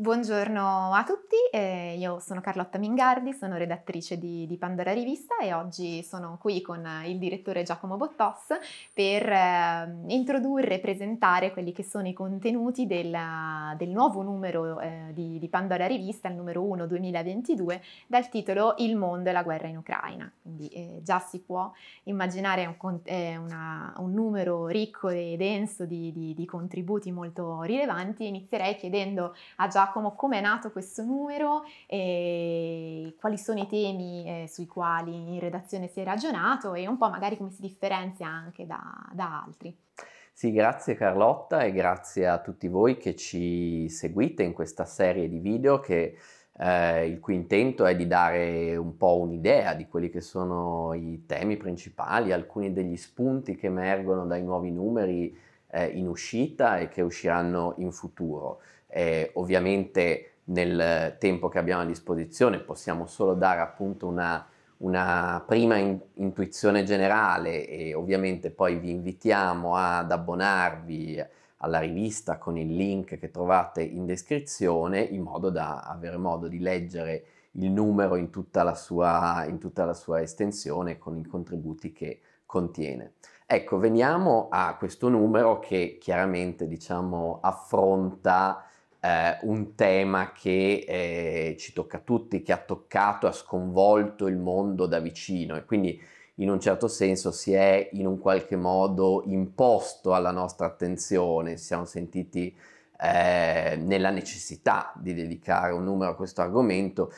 Buongiorno a tutti, eh, io sono Carlotta Mingardi, sono redattrice di, di, Pandora Rivista e oggi sono qui con il direttore Giacomo Bottos per eh, introdurre e presentare quelli che sono i contenuti della, del nuovo numero eh, di, di, Pandora Rivista, il numero 1 2022, dal titolo Il mondo e la guerra in Ucraina. Quindi eh, già si può immaginare un, eh, una, un numero ricco e denso di, di contributi molto rilevanti. Inizierei chiedendo a Giacomo Giacomo come è nato questo numero e quali sono i temi eh, sui quali in redazione si è ragionato e un po' magari come si differenzia anche da, da altri. Sì, grazie Carlotta e grazie a tutti voi che ci seguite in questa serie di video che eh, il cui intento è di dare un po' un'idea di quelli che sono i temi principali, alcuni degli spunti che emergono dai nuovi numeri eh, in uscita e che usciranno in futuro eh, ovviamente nel tempo che abbiamo a disposizione possiamo solo dare appunto una, una prima in, intuizione generale e ovviamente poi vi invitiamo ad abbonarvi alla rivista con il link che trovate in descrizione in modo da avere modo di leggere il numero in tutta la sua, tutta la sua estensione con i contributi che contiene. Ecco, veniamo a questo numero che chiaramente diciamo affronta eh, un tema che eh, ci tocca a tutti, che ha toccato, ha sconvolto il mondo da vicino e quindi in un certo senso si è in un qualche modo imposto alla nostra attenzione, siamo sentiti eh, nella necessità di dedicare un numero a questo argomento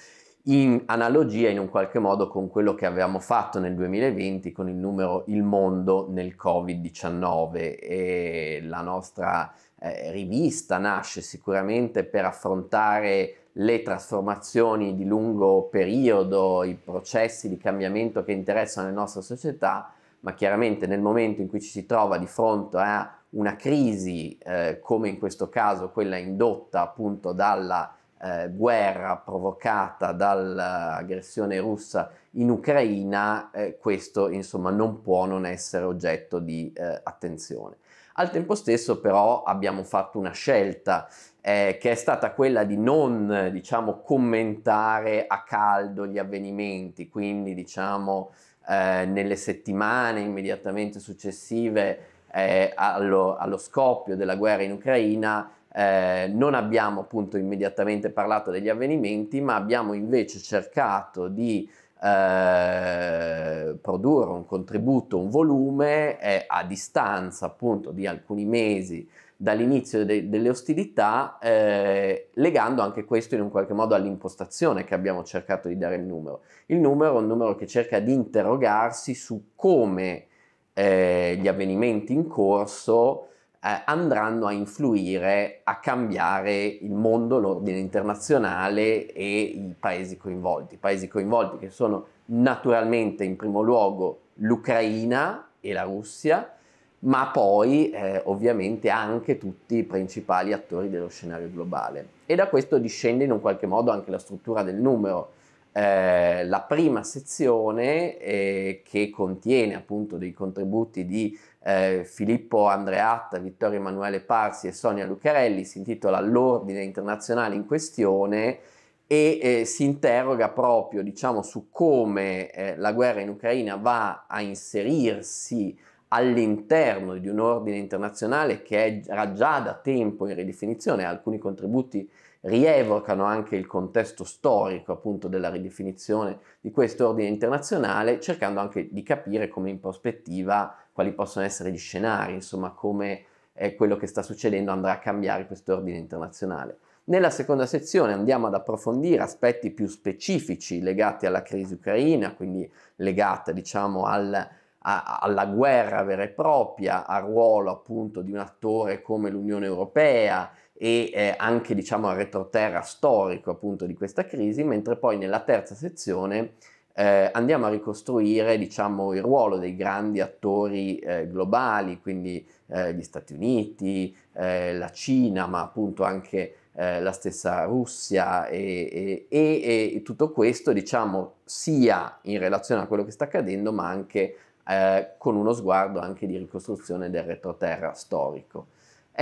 in analogia in un qualche modo con quello che avevamo fatto nel 2020 con il numero Il Mondo nel Covid-19 e la nostra eh, rivista nasce sicuramente per affrontare le trasformazioni di lungo periodo, i processi di cambiamento che interessano le nostre società, ma chiaramente nel momento in cui ci si trova di fronte a una crisi eh, come in questo caso quella indotta appunto dalla eh, guerra provocata dall'aggressione russa in Ucraina, eh, questo insomma non può non essere oggetto di eh, attenzione. Al tempo stesso però abbiamo fatto una scelta eh, che è stata quella di non diciamo commentare a caldo gli avvenimenti, quindi diciamo eh, nelle settimane immediatamente successive eh, allo, allo scoppio della guerra in Ucraina eh, non abbiamo appunto immediatamente parlato degli avvenimenti, ma abbiamo invece cercato di eh, produrre un contributo, un volume eh, a distanza appunto di alcuni mesi dall'inizio de- delle ostilità, eh, legando anche questo in un qualche modo all'impostazione che abbiamo cercato di dare il numero. Il numero è un numero che cerca di interrogarsi su come eh, gli avvenimenti in corso eh, andranno a influire, a cambiare il mondo, l'ordine internazionale e i paesi coinvolti. I paesi coinvolti che sono naturalmente in primo luogo l'Ucraina e la Russia, ma poi eh, ovviamente anche tutti i principali attori dello scenario globale. E da questo discende in un qualche modo anche la struttura del numero eh, la prima sezione eh, che contiene appunto dei contributi di eh, Filippo Andreatta, Vittorio Emanuele Parsi e Sonia Lucarelli, si intitola L'ordine internazionale in questione e eh, si interroga proprio diciamo, su come eh, la guerra in Ucraina va a inserirsi all'interno di un ordine internazionale che era già da tempo in ridefinizione, alcuni contributi rievocano anche il contesto storico appunto della ridefinizione di questo ordine internazionale, cercando anche di capire come in prospettiva quali possono essere gli scenari, insomma come eh, quello che sta succedendo andrà a cambiare questo ordine internazionale. Nella seconda sezione andiamo ad approfondire aspetti più specifici legati alla crisi ucraina, quindi legata diciamo al alla guerra vera e propria, al ruolo appunto di un attore come l'Unione Europea, e eh, anche diciamo al retroterra storico appunto di questa crisi, mentre poi nella terza sezione eh, andiamo a ricostruire diciamo, il ruolo dei grandi attori eh, globali, quindi eh, gli Stati Uniti, eh, la Cina, ma appunto anche eh, la stessa Russia e, e, e, e tutto questo diciamo, sia in relazione a quello che sta accadendo, ma anche eh, con uno sguardo anche di ricostruzione del retroterra storico.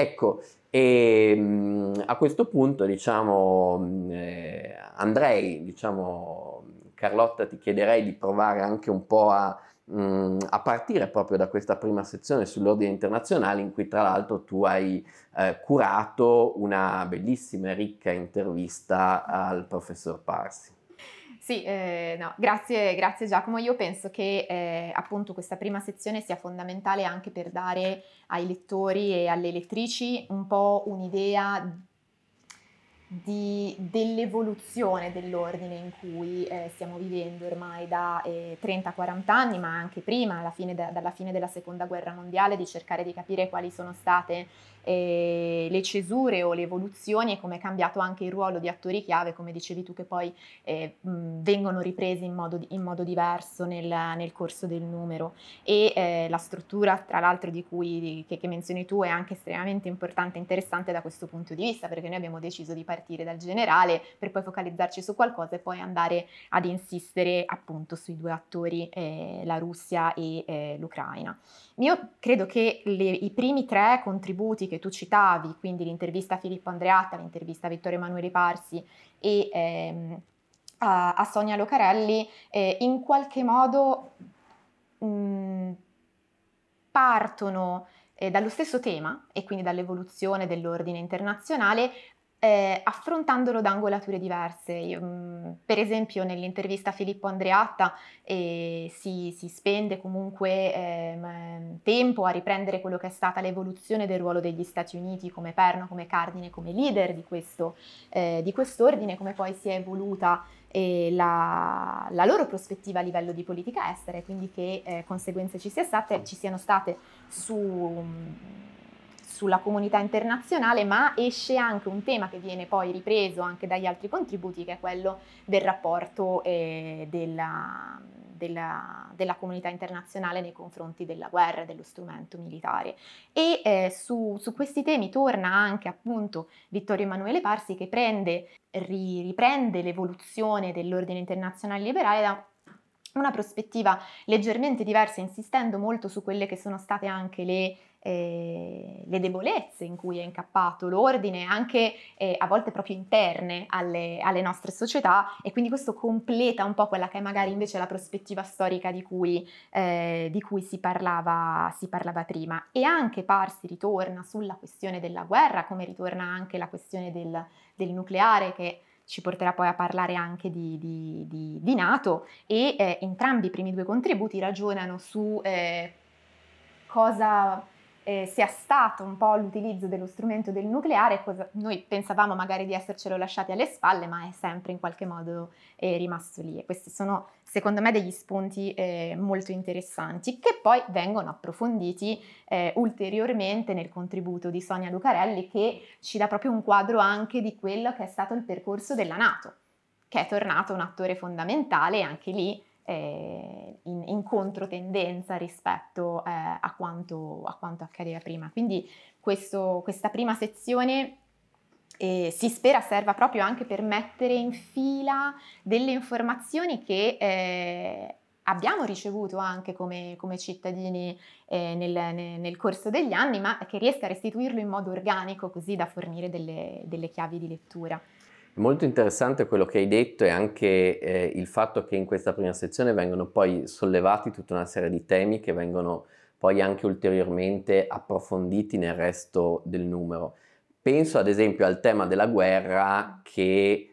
Ecco, e ehm, a questo punto, diciamo, mm, eh, andrei, diciamo, Carlotta, ti chiederei di provare anche un po' a, mh, mm, a partire proprio da questa prima sezione sull'ordine internazionale, in cui tra l'altro tu hai eh, curato una bellissima e ricca intervista al professor Parsi. Sì, eh, no, grazie, grazie, Giacomo. Io penso che eh, appunto questa prima sezione sia fondamentale anche per dare ai lettori e alle lettrici un po' un'idea di, dell'evoluzione dell'ordine in cui eh, stiamo vivendo ormai da eh, 30-40 anni, ma anche prima, fine de- dalla fine della seconda guerra mondiale, di cercare di capire quali sono state eh, le cesure o le evoluzioni e come è cambiato anche il ruolo di attori chiave, come dicevi tu, che poi eh, mh, vengono riprese in modo, in modo diverso nel, nel, corso del numero. E eh, la struttura, tra l'altro, di cui di, che, che, menzioni tu è anche estremamente importante e interessante da questo punto di vista, perché noi abbiamo deciso di partire dal generale per poi focalizzarci su qualcosa e poi andare ad insistere appunto sui due attori, eh, la Russia e eh, l'Ucraina. Io credo che le, i primi tre contributi che che tu citavi, quindi l'intervista a Filippo Andreatta, l'intervista a Vittorio Emanuele Parsi e ehm, a, a, Sonia Locarelli, eh, in qualche modo mh, partono eh, dallo stesso tema e quindi dall'evoluzione dell'ordine internazionale, eh, affrontandolo da angolature diverse. Io, mm, per esempio nell'intervista a Filippo Andreatta eh, si, si, spende comunque ehm, tempo a riprendere quello che è stata l'evoluzione del ruolo degli Stati Uniti come perno, come cardine, come leader di, questo, eh, di quest'ordine, come poi si è evoluta eh, la, la, loro prospettiva a livello di politica estera e quindi che eh, conseguenze ci, sia state, ci siano state su... Mh, mm, sulla comunità internazionale, ma esce anche un tema che viene poi ripreso anche dagli altri contributi, che è quello del rapporto eh, della, della, della, comunità internazionale nei confronti della guerra e dello strumento militare. E eh, su, su, questi temi torna anche appunto Vittorio Emanuele Parsi che prende, ri, riprende l'evoluzione dell'ordine internazionale liberale da una prospettiva leggermente diversa, insistendo molto su quelle che sono state anche le eh, le debolezze in cui è incappato l'ordine, anche eh, a volte proprio interne alle, alle, nostre società e quindi questo completa un po' quella che è magari invece la prospettiva storica di cui, eh, di cui si, parlava, si, parlava, prima. E anche Parsi ritorna sulla questione della guerra, come ritorna anche la questione del, del nucleare che ci porterà poi a parlare anche di, di, di, di Nato e eh, entrambi i primi due contributi ragionano su eh, cosa eh, sia stato un po' l'utilizzo dello strumento del nucleare, cosa, noi pensavamo magari di essercelo lasciati alle spalle, ma è sempre in qualche modo eh, rimasto lì. E questi sono, secondo me, degli spunti eh, molto interessanti che poi vengono approfonditi eh, ulteriormente nel contributo di Sonia Lucarelli, che ci dà proprio un quadro anche di quello che è stato il percorso della Nato, che è tornato un attore fondamentale anche lì eh, in, in, controtendenza rispetto eh, a, quanto, a, quanto, accadeva prima. Quindi questo, questa prima sezione eh, si spera serva proprio anche per mettere in fila delle informazioni che eh, abbiamo ricevuto anche come, come cittadini eh, nel, nel, corso degli anni, ma che riesca a restituirlo in modo organico così da fornire delle, delle chiavi di lettura. Molto interessante quello che hai detto e anche eh, il fatto che in questa prima sezione vengono poi sollevati tutta una serie di temi che vengono poi anche ulteriormente approfonditi nel resto del numero. Penso ad esempio al tema della guerra che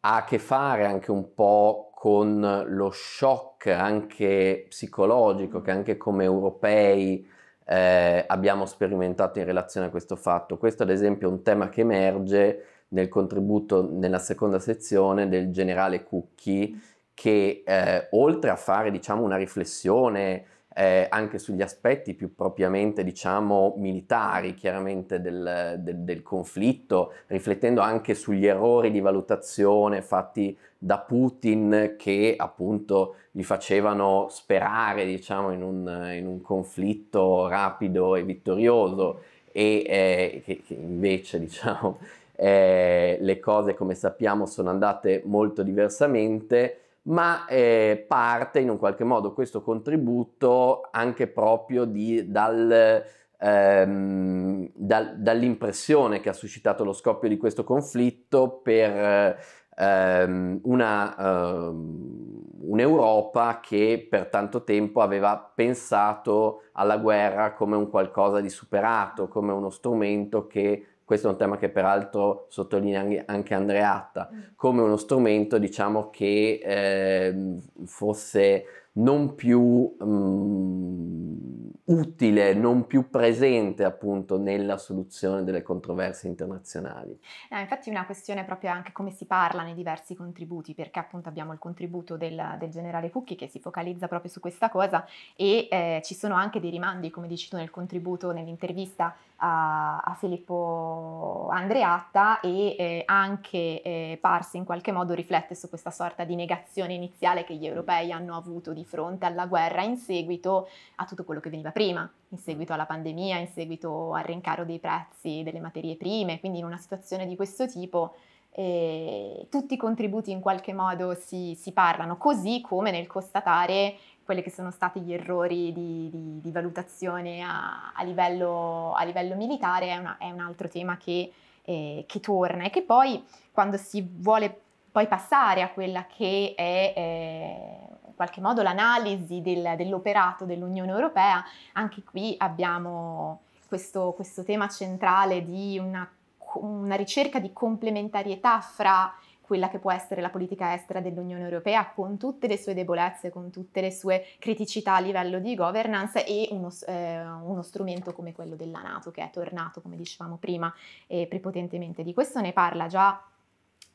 ha a che fare anche un po' con lo shock anche psicologico che anche come europei eh, abbiamo sperimentato in relazione a questo fatto. Questo ad esempio è un tema che emerge nel contributo nella seconda sezione del generale Cucchi che eh, oltre a fare diciamo, una riflessione eh, anche sugli aspetti più propriamente diciamo, militari chiaramente del, del, del, conflitto, riflettendo anche sugli errori di valutazione fatti da Putin che appunto gli facevano sperare diciamo, in, un, in un conflitto rapido e vittorioso e eh, che, che, invece diciamo eh, le cose come sappiamo sono andate molto diversamente, ma eh, parte in un qualche modo questo contributo anche proprio di, dal, ehm, dal, dall'impressione che ha suscitato lo scoppio di questo conflitto per ehm, una, ehm, un'Europa che per tanto tempo aveva pensato alla guerra come un qualcosa di superato, come uno strumento che questo è un tema che peraltro sottolinea anche Andreatta, mm. come uno strumento diciamo, che eh, fosse non più um, utile, non più presente appunto nella soluzione delle controversie internazionali. No, eh, infatti è una questione proprio anche come si parla nei diversi contributi, perché appunto abbiamo il contributo del, del generale Cucchi che si focalizza proprio su questa cosa e eh, ci sono anche dei rimandi, come dici tu nel contributo, nell'intervista a, a Filippo Andreatta e eh, anche eh, Parsi in qualche modo riflette su questa sorta di negazione iniziale che gli mm. europei hanno avuto di fronte alla guerra in seguito a tutto quello che veniva prima, in seguito alla pandemia, in seguito al rincaro dei prezzi delle materie prime, quindi in una situazione di questo tipo eh, tutti i contributi in qualche modo si, si, parlano, così come nel constatare quelli che sono stati gli errori di, di, di valutazione a, a, livello, a, livello, militare è, una, è un altro tema che, eh, che, torna e che poi quando si vuole poi passare a quella che è eh, in qualche modo l'analisi del, dell'operato dell'Unione Europea, anche qui abbiamo questo, questo tema centrale di una, una ricerca di complementarietà fra quella che può essere la politica estera dell'Unione Europea con tutte le sue debolezze, con tutte le sue criticità a livello di governance e uno, eh, uno strumento come quello della Nato che è tornato, come dicevamo prima, eh, prepotentemente. Di questo ne parla già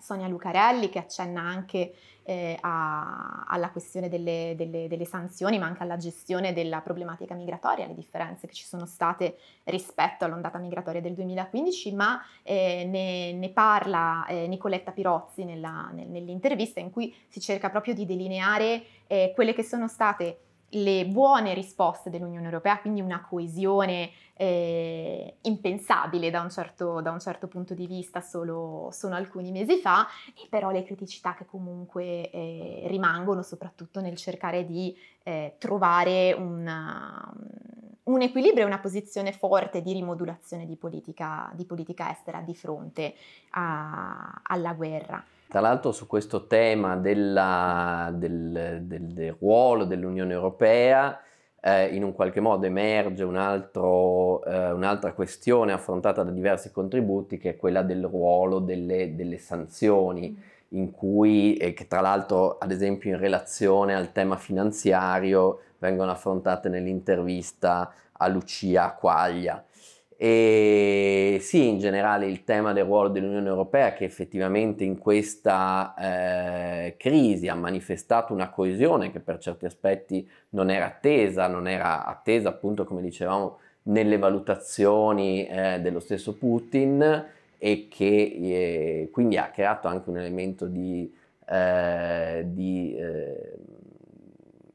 Sonia Lucarelli che accenna anche eh, a, alla questione delle, delle, delle, sanzioni, ma anche alla gestione della problematica migratoria, le differenze che ci sono state rispetto all'ondata migratoria del 2015, ma eh, ne, ne, parla eh, Nicoletta Pirozzi nella, nel, nell'intervista in cui si cerca proprio di delineare eh, quelle che sono state le buone risposte dell'Unione Europea, quindi una coesione eh, impensabile da un, certo, da un certo punto di vista solo, solo, alcuni mesi fa, e però le criticità che comunque eh, rimangono soprattutto nel cercare di eh, trovare una, um, un equilibrio e una posizione forte di rimodulazione di politica, di politica estera di fronte a, alla guerra. Tra l'altro su questo tema della, del, del, del ruolo dell'Unione Europea, eh, in un qualche modo emerge un altro, eh, un'altra questione affrontata da diversi contributi che è quella del ruolo delle, delle sanzioni mm. in cui, eh, che tra l'altro ad esempio in relazione al tema finanziario vengono affrontate nell'intervista a Lucia Quaglia e sì, in generale il tema del ruolo dell'Unione Europea che effettivamente in questa eh, crisi ha manifestato una coesione che per certi aspetti non era attesa, non era attesa appunto come dicevamo nelle valutazioni eh, dello stesso Putin e che eh, quindi ha creato anche un elemento di, eh, di, eh,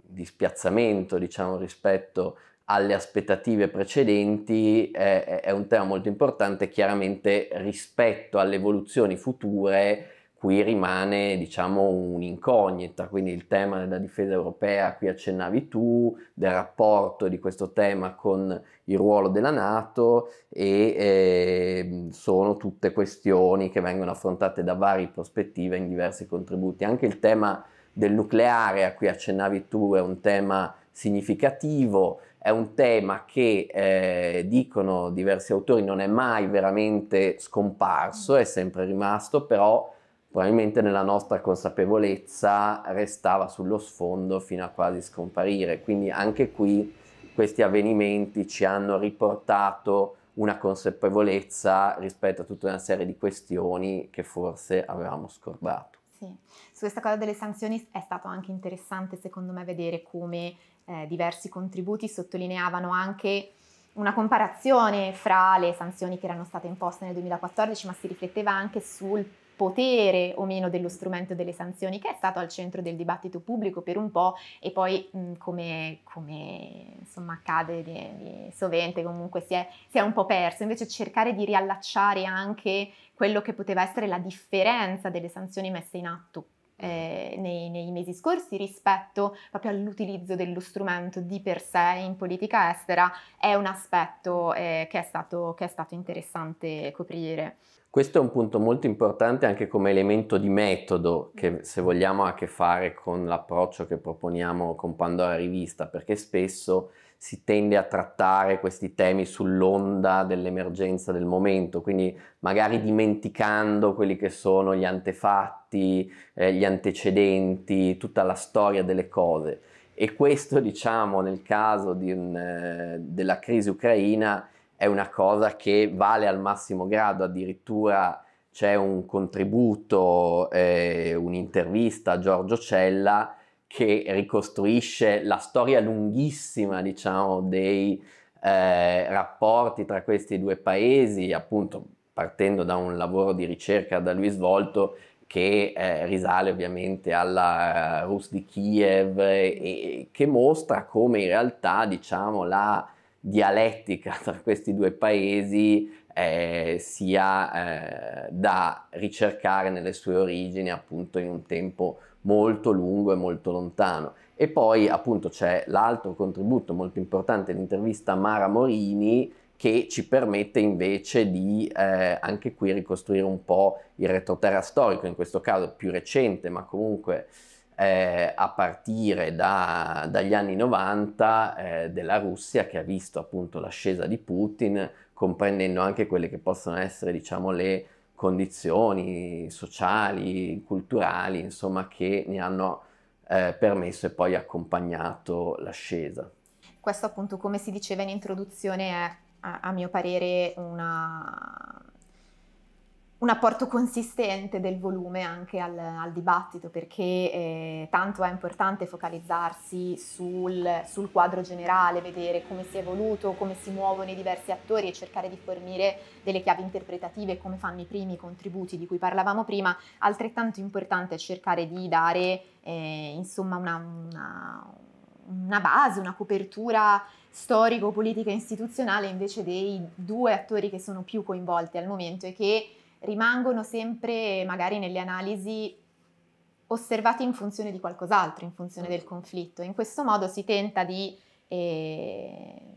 di spiazzamento diciamo rispetto alle aspettative precedenti è, è un tema molto importante, chiaramente rispetto alle evoluzioni future qui rimane diciamo un'incognita, quindi il tema della difesa europea a cui accennavi tu, del rapporto di questo tema con il ruolo della Nato e eh, sono tutte questioni che vengono affrontate da varie prospettive in diversi contributi. Anche il tema del nucleare a cui accennavi tu è un tema significativo, è un tema che eh, dicono diversi autori non è mai veramente scomparso, è sempre rimasto, però probabilmente nella nostra consapevolezza restava sullo sfondo fino a quasi scomparire. Quindi anche qui questi avvenimenti ci hanno riportato una consapevolezza rispetto a tutta una serie di questioni che forse avevamo scordato. Sì, su questa cosa delle sanzioni è stato anche interessante secondo me vedere come eh, diversi contributi sottolineavano anche una comparazione fra le sanzioni che erano state imposte nel 2014, ma si rifletteva anche sul potere o meno dello strumento delle sanzioni che è stato al centro del dibattito pubblico per un po' e poi mh, come, come, insomma accade di, di sovente comunque si è, si è, un po' perso, invece cercare di riallacciare anche quello che poteva essere la differenza delle sanzioni messe in atto eh, nei, nei, mesi scorsi rispetto proprio all'utilizzo dello strumento di per sé in politica estera è un aspetto eh, che, è stato, che è stato interessante coprire. Questo è un punto molto importante anche come elemento di metodo che mm. se vogliamo ha a che fare con l'approccio che proponiamo con Pandora Rivista perché spesso si tende a trattare questi temi sull'onda dell'emergenza del momento, quindi magari dimenticando quelli che sono gli antefatti, eh, gli antecedenti, tutta la storia delle cose. E questo, diciamo, nel caso un, eh, della crisi ucraina è una cosa che vale al massimo grado, addirittura c'è un contributo, eh, un'intervista a Giorgio Cella che ricostruisce la storia lunghissima, diciamo, dei eh, rapporti tra questi due paesi, appunto partendo da un lavoro di ricerca da lui svolto che eh, risale ovviamente alla Rus di Kiev e, che mostra come in realtà, diciamo, la dialettica tra questi due paesi eh, sia eh, da ricercare nelle sue origini appunto in un tempo molto lungo e molto lontano. E poi appunto c'è l'altro contributo molto importante, l'intervista a Mara Morini, che ci permette invece di eh, anche qui ricostruire un po' il retroterra storico, in questo caso più recente, ma comunque eh, a partire da, dagli anni 90 eh, della Russia che ha visto appunto l'ascesa di Putin, comprendendo anche quelle che possono essere diciamo le condizioni sociali, culturali, insomma, che ne hanno eh, permesso e poi accompagnato l'ascesa. Questo appunto, come si diceva in introduzione, è a, a mio parere una, un apporto consistente del volume anche al, al dibattito, perché eh, tanto è importante focalizzarsi sul, sul, quadro generale, vedere come si è evoluto, come si muovono i diversi attori e cercare di fornire delle chiavi interpretative, come fanno i primi contributi di cui parlavamo prima, altrettanto importante è cercare di dare eh, insomma una, una, una base, una copertura storico-politica e istituzionale invece dei due attori che sono più coinvolti al momento e che rimangono sempre magari nelle analisi osservati in funzione di qualcos'altro, in funzione del certo. conflitto. In questo modo si tenta di eh,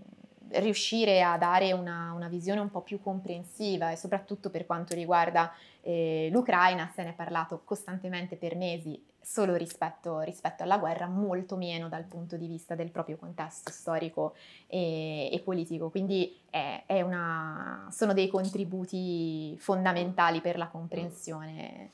riuscire a dare una, una, visione un po' più comprensiva e soprattutto per quanto riguarda eh, l'Ucraina se ne è parlato costantemente per mesi solo rispetto, rispetto, alla guerra, molto meno dal punto di vista del proprio contesto storico e, e politico. Quindi è, è una, sono dei contributi fondamentali per la comprensione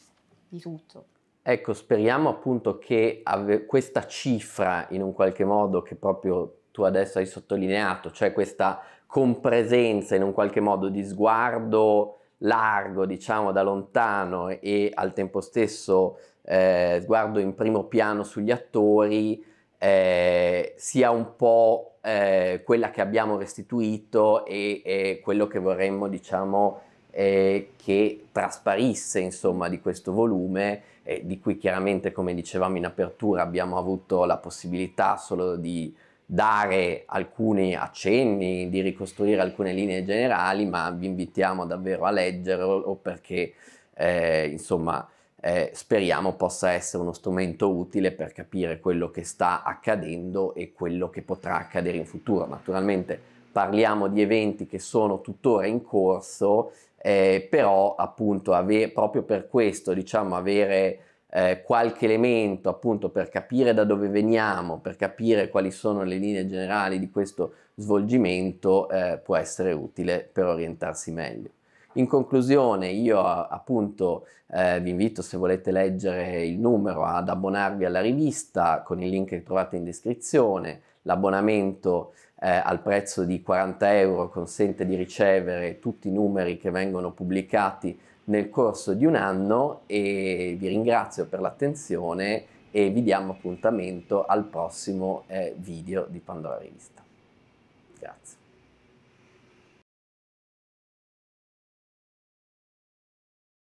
di tutto. Ecco, speriamo appunto che ave- questa cifra in un qualche modo che proprio tu adesso hai sottolineato, cioè questa compresenza in un qualche modo di sguardo largo, diciamo da lontano e al tempo stesso eh, sguardo in primo piano sugli attori, eh, sia un po' eh, quella che abbiamo restituito e, e quello che vorremmo, diciamo, eh, che trasparisse insomma di questo volume eh, di cui chiaramente come dicevamo in apertura abbiamo avuto la possibilità solo di dare alcuni accenni, di ricostruire alcune linee generali, ma vi invitiamo davvero a leggerlo perché eh, insomma eh, speriamo possa essere uno strumento utile per capire quello che sta accadendo e quello che potrà accadere in futuro. Naturalmente parliamo di eventi che sono tuttora in corso, eh, però appunto ave- proprio per questo diciamo avere eh, qualche elemento appunto per capire da dove veniamo, per capire quali sono le linee generali di questo svolgimento eh, può essere utile per orientarsi meglio. In conclusione io appunto eh, vi invito se volete leggere il numero ad abbonarvi alla rivista con il link che trovate in descrizione, l'abbonamento eh, al prezzo di 40 euro consente di ricevere tutti i numeri che vengono pubblicati nel corso di un anno e vi ringrazio per l'attenzione e vi diamo appuntamento al prossimo eh, video di Pandora Rivista. Grazie.